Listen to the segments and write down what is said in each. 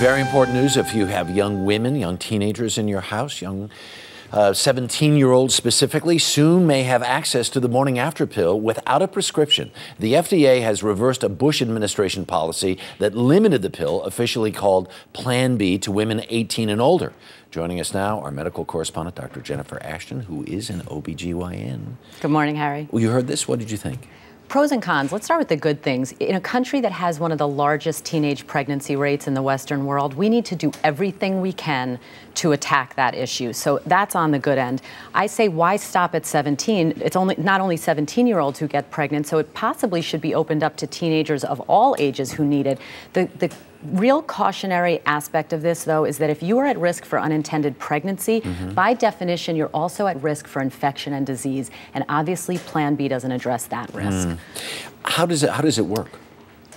Very important news if you have young women, young teenagers in your house, young 17 uh, year olds specifically, soon may have access to the morning after pill without a prescription. The FDA has reversed a Bush administration policy that limited the pill, officially called Plan B, to women 18 and older. Joining us now, our medical correspondent, Dr. Jennifer Ashton, who is an OBGYN. Good morning, Harry. Well, you heard this. What did you think? Pros and cons. Let's start with the good things. In a country that has one of the largest teenage pregnancy rates in the Western world, we need to do everything we can to attack that issue. So that's on the good end. I say why stop at 17? It's only not only 17-year-olds who get pregnant, so it possibly should be opened up to teenagers of all ages who need it. The the real cautionary aspect of this, though, is that if you are at risk for unintended pregnancy, mm -hmm. by definition, you're also at risk for infection and disease. And obviously, Plan B doesn't address that risk. Mm. How does it How does it work?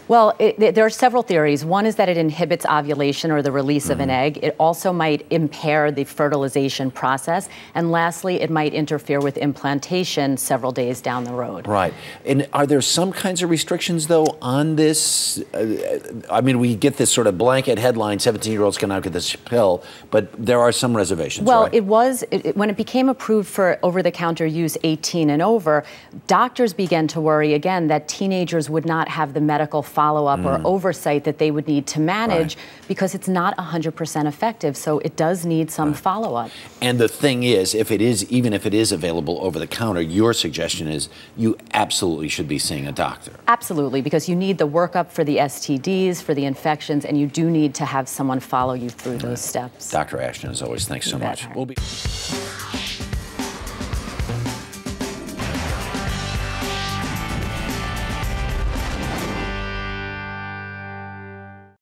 Well, it, it, there are several theories. One is that it inhibits ovulation or the release mm. of an mm-hmm. egg. It also might impair the fertilization process. And lastly, it might interfere with implantation several days down the road. Right. And are there some kinds of restrictions, though, on this? Uh, I mean, we get this sort of blanket headline 17 year olds cannot get this pill, but there are some reservations. Well, right? it was, it, when it became approved for over the counter use 18 and over, doctors began to worry again that teenagers would not have the medical follow up mm. or oversight that they would need to manage right. because it's not 100% effective. So it does need some right. follow up. And the thing is, if it is, even if it is available over the counter, your suggestion is you absolutely should be seeing a doctor. Absolutely, because you need the workup for the STDs, for the infections, and you do need to have someone follow you through right. those steps. Dr. Ashton, as always, thanks so much. We'll be.